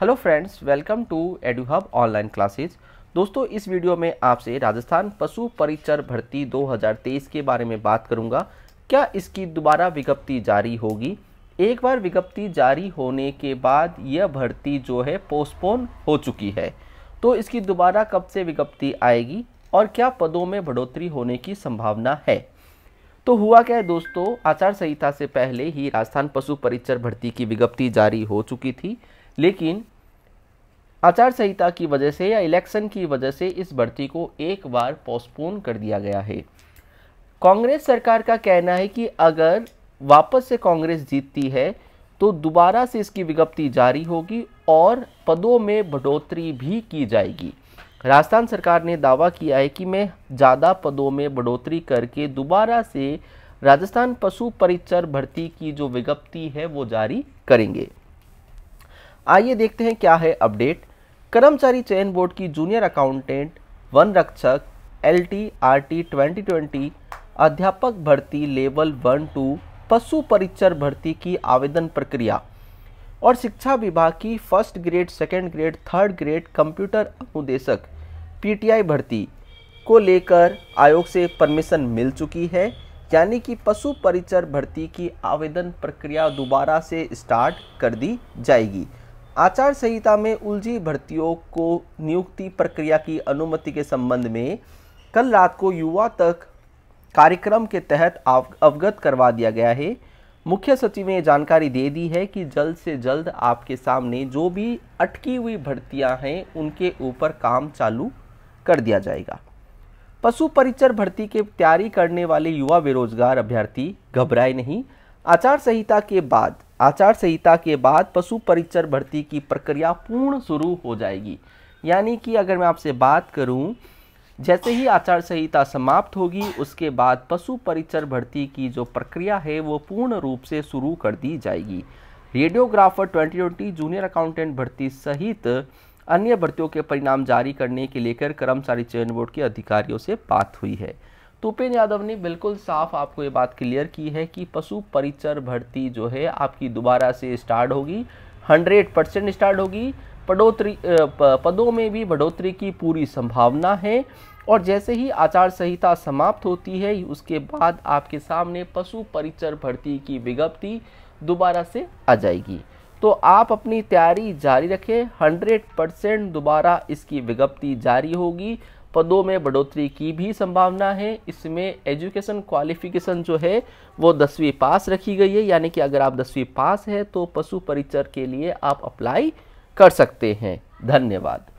hello friends welcome to EduHub online classes दोस्तों इस video में आपसे राजस्थान पशु परिचर भर्ती 2023 के बारे में बात करूंगा क्या इसकी दोबारा विज्ञप्ति जारी होगी एक बार विज्ञप्ति जारी होने के बाद यह भर्ती जो है पोस्टपोन हो चुकी है तो इसकी दोबारा कब से विज्ञप्ति आएगी और क्या पदों में बढ़ोतरी होने की संभावना है तो हुआ क्या है दोस्तों आचार संहिता से पहले ही राजस्थान पशु परिचर भर्ती की विज्ञप्ति जारी हो चुकी थी लेकिन आचार संहिता की वजह से या इलेक्शन की वजह से इस भर्ती को एक बार पोस्टपोन कर दिया गया है कांग्रेस सरकार का कहना है कि अगर वापस से कांग्रेस जीतती है तो दोबारा से इसकी विज्ञप्ति जारी होगी और पदों में बढ़ोतरी भी की जाएगी राजस्थान सरकार ने दावा किया है कि मैं ज़्यादा पदों में बढ़ोतरी करके दोबारा से राजस्थान पशु परिचर भर्ती की जो विज्ञप्ति है वो जारी करेंगे आइए देखते हैं क्या है अपडेट कर्मचारी चयन बोर्ड की जूनियर अकाउंटेंट वन रक्षक L T R T twenty twenty अध्यापक भर्ती लेवल वन टू पशु परिचर भर्ती की आवेदन प्रक्रिया और शिक्षा विभाग की first grade second grade third grade computer अनुदेशक पीटीआई भर्ती को लेकर आयोग से परमिशन मिल चुकी है यानी कि पशु परिचर भर्ती की आवेदन प्रक्रिया दोबारा से स्टार्ट कर दी जाएगी आचार संहिता में उलझी भर्तियों को नियुक्ति प्रक्रिया की अनुमति के संबंध में कल रात को युवा तक कार्यक्रम के तहत अवगत करवा दिया गया है मुख्य सचिव ने जानकारी दे दी है कि जल्द से जल्द आपके सामने जो भी अटकी हुई भर्तियां हैं उनके ऊपर काम चालू कर दिया जाएगा पशु परिचर भर्ती के तैयारी करने वाले युवा बेरोजगार अभ्यर्थी घबराए नहीं आचार संहिता के बाद आचार संहिता के बाद पशु परिचर भर्ती की प्रक्रिया पूर्ण शुरू हो जाएगी यानी कि अगर मैं आपसे बात करूं जैसे ही आचार संहिता समाप्त होगी उसके बाद पशु परिचर भर्ती की जो प्रक्रिया है वो पूर्ण रूप से शुरू कर दी जाएगी रेडियोग्राफर 2020 जूनियर अकाउंटेंट भर्ती सहित अन्य भर्तियों के परिणाम जारी करने के लेकर कर्मचारी चयन बोर्ड के अधिकारियों से बात हुई है तुपेन यादव ने बिल्कुल साफ आपको ये बात क्लियर की है कि पशु परिचर भर्ती जो है आपकी दोबारा से स्टार्ट होगी हंड्रेड परसेंट स्टार्ट होगी पडोतरी पदों में भी बढ़ोतरी की पूरी संभावना है और जैसे ही आचार संहिता समाप्त होती है उसके बाद आपके सामने पशु परिचर भर्ती की विज्ञप्ति दोबारा से आ जाएगी तो आप अपनी तैयारी जारी रखें 100 परसेंट दोबारा इसकी विज्ञप्ति जारी होगी पदों में बढ़ोतरी की भी संभावना है इसमें एजुकेशन क्वालिफिकेशन जो है वो दसवीं पास रखी गई है यानी कि अगर आप दसवीं पास है तो पशु परिचर के लिए आप अप्लाई कर सकते हैं धन्यवाद